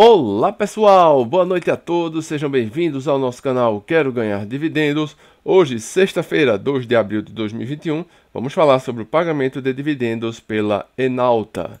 Olá pessoal, boa noite a todos, sejam bem-vindos ao nosso canal Quero Ganhar Dividendos. Hoje, sexta-feira, 2 de abril de 2021, vamos falar sobre o pagamento de dividendos pela Enalta.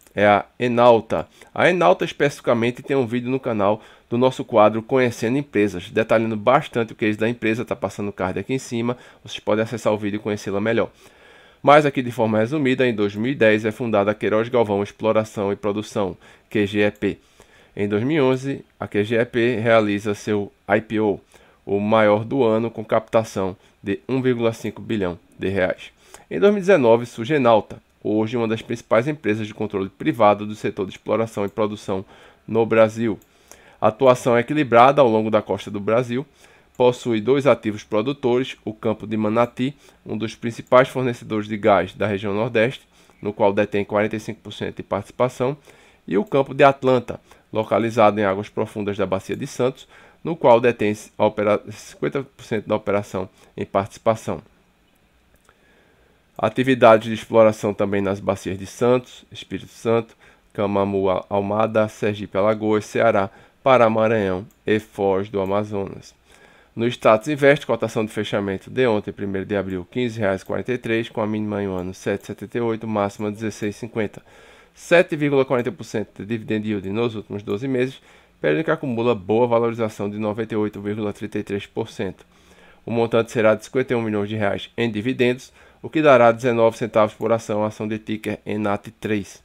é a Enalta. A Enalta especificamente tem um vídeo no canal do nosso quadro Conhecendo Empresas, detalhando bastante o que eles da empresa, está passando o card aqui em cima, vocês podem acessar o vídeo e conhecê-la melhor. Mas aqui de forma resumida, em 2010 é fundada a Queiroz Galvão Exploração e Produção, QGEP. Em 2011, a QGEP realiza seu IPO, o maior do ano com captação de 1,5 bilhão de reais. Em 2019 surge Enalta, hoje uma das principais empresas de controle privado do setor de exploração e produção no Brasil. A atuação é equilibrada ao longo da costa do Brasil, possui dois ativos produtores, o campo de Manati, um dos principais fornecedores de gás da região Nordeste, no qual detém 45% de participação, e o campo de Atlanta, localizado em águas profundas da Bacia de Santos, no qual detém 50% da operação em participação. Atividades de exploração também nas bacias de Santos, Espírito Santo, Camamu, Almada, Sergipe, Alagoas, Ceará, Pará, Maranhão e Foz do Amazonas. No status investe, cotação de fechamento de ontem, 1 de abril, R$ 15,43, com a mínima em um ano 7,78, máxima 16,50. 7,40% de dividend yield nos últimos 12 meses, período que acumula boa valorização de 98,33%. O montante será de R$ 51 milhões de reais em dividendos, o que dará 19 centavos por ação, ação de ticker ENAT3.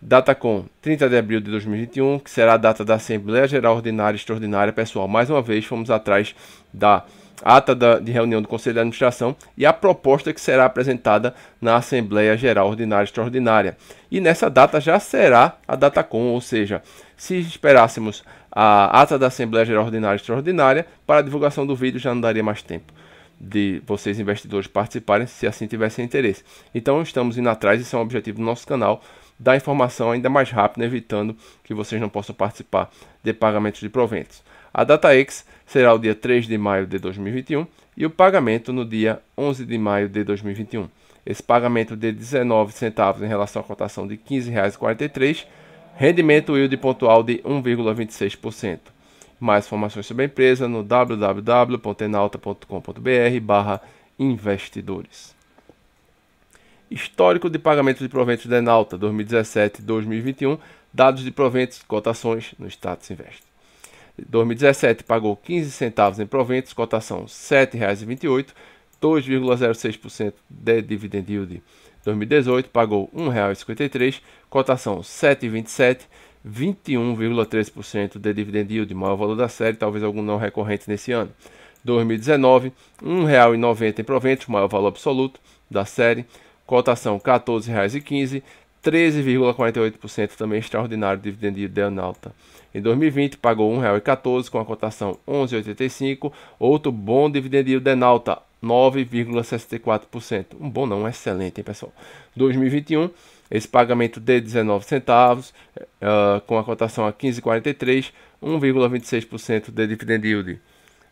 Data com 30 de abril de 2021, que será a data da Assembleia Geral Ordinária Extraordinária. Pessoal, mais uma vez fomos atrás da ata da, de reunião do Conselho de Administração e a proposta que será apresentada na Assembleia Geral Ordinária Extraordinária. E nessa data já será a data com, ou seja, se esperássemos a ata da Assembleia Geral Ordinária Extraordinária, para a divulgação do vídeo já não daria mais tempo de vocês investidores participarem se assim tivessem interesse. Então estamos indo atrás, e é um objetivo do nosso canal, dar informação ainda mais rápida, evitando que vocês não possam participar de pagamentos de proventos. A data X será o dia 3 de maio de 2021 e o pagamento no dia 11 de maio de 2021. Esse pagamento de 19 centavos em relação à cotação de R$ 15,43, rendimento yield pontual de 1,26%. Mais informações sobre a empresa no www.enalta.com.br barra investidores. Histórico de pagamento de proventos da Enalta 2017-2021, dados de proventos, cotações no Status Invest. 2017 pagou 15 centavos em proventos, cotação R$ 7,28, 2,06% de dividend yield. 2018 pagou R$ 1,53, cotação 7,27 21,3% de dividend yield, maior valor da série, talvez algum não recorrente nesse ano. 2019, R$ 1,90 em proventos, maior valor absoluto da série, cotação R$ 14,15, 13,48% também extraordinário dividend yield de alta. Em 2020 pagou R$ 1,14 com a cotação 11,85, outro bom dividend yield de alta, 9,64%. Um bom não, um excelente, hein, pessoal. 2021 esse pagamento de 19 centavos, uh, com a cotação a 15,43, 1,26% de dividend yield.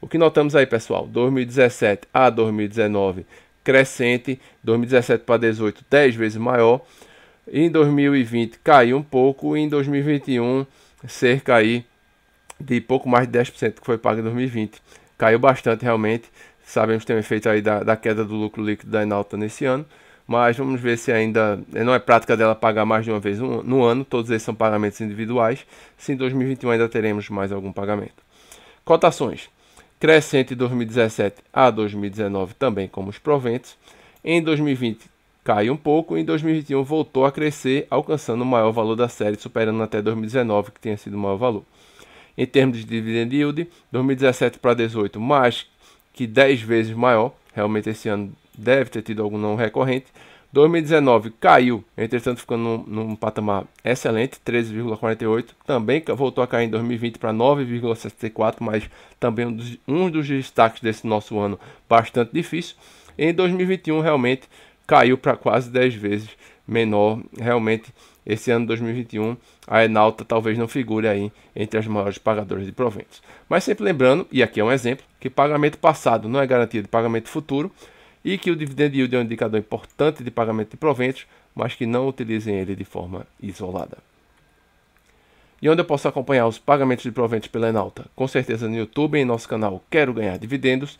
O que notamos aí, pessoal? 2017 a 2019 crescente, 2017 para 18 10 vezes maior. Em 2020 caiu um pouco, e em 2021 cerca aí de pouco mais de 10% que foi pago em 2020. Caiu bastante realmente. Sabemos que tem um efeito aí da, da queda do lucro líquido da Enalta nesse ano mas vamos ver se ainda eh, não é prática dela pagar mais de uma vez no ano, todos esses são pagamentos individuais, se em 2021 ainda teremos mais algum pagamento. Cotações. Crescente 2017 a 2019 também como os proventos. Em 2020 cai um pouco, em 2021 voltou a crescer, alcançando o maior valor da série, superando até 2019, que tinha sido o maior valor. Em termos de dividend yield, 2017 para 18 mais que 10 vezes maior, realmente esse ano deve ter tido algum não recorrente. 2019 caiu, entretanto ficando num, num patamar excelente, 13,48. Também voltou a cair em 2020 para 9,64, mas também um dos, um dos destaques desse nosso ano bastante difícil. Em 2021 realmente caiu para quase 10 vezes menor. Realmente esse ano 2021 a Enalta talvez não figure aí entre as maiores pagadoras de proventos. Mas sempre lembrando, e aqui é um exemplo, que pagamento passado não é garantia de pagamento futuro e que o dividend yield é um indicador importante de pagamento de proventos, mas que não utilizem ele de forma isolada. E onde eu posso acompanhar os pagamentos de proventos pela Enalta? Com certeza no YouTube, em nosso canal Quero Ganhar Dividendos,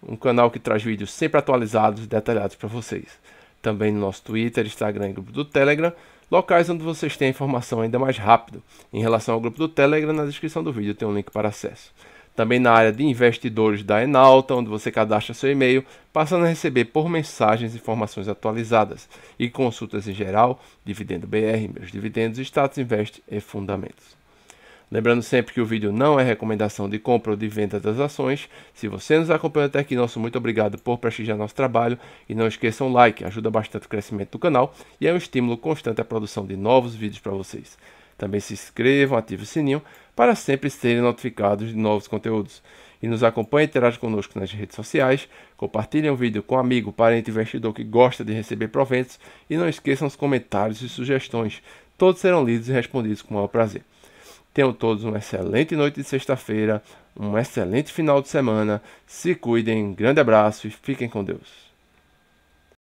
um canal que traz vídeos sempre atualizados e detalhados para vocês. Também no nosso Twitter, Instagram e grupo do Telegram, locais onde vocês têm a informação ainda mais rápido. Em relação ao grupo do Telegram, na descrição do vídeo tem um link para acesso também na área de investidores da Enalta, onde você cadastra seu e-mail, passando a receber por mensagens informações atualizadas e consultas em geral, Dividendo BR, meus dividendos, status invest e fundamentos. Lembrando sempre que o vídeo não é recomendação de compra ou de venda das ações. Se você nos acompanha até aqui, nosso muito obrigado por prestigiar nosso trabalho. E não esqueça um like, ajuda bastante o crescimento do canal e é um estímulo constante à produção de novos vídeos para vocês. Também se inscrevam, ativem o sininho para sempre serem notificados de novos conteúdos. E nos acompanhe e interaja conosco nas redes sociais. Compartilhem o vídeo com um amigo, parente, investidor que gosta de receber proventos. E não esqueçam os comentários e sugestões. Todos serão lidos e respondidos com o maior prazer. Tenham todos uma excelente noite de sexta-feira, um excelente final de semana. Se cuidem, grande abraço e fiquem com Deus.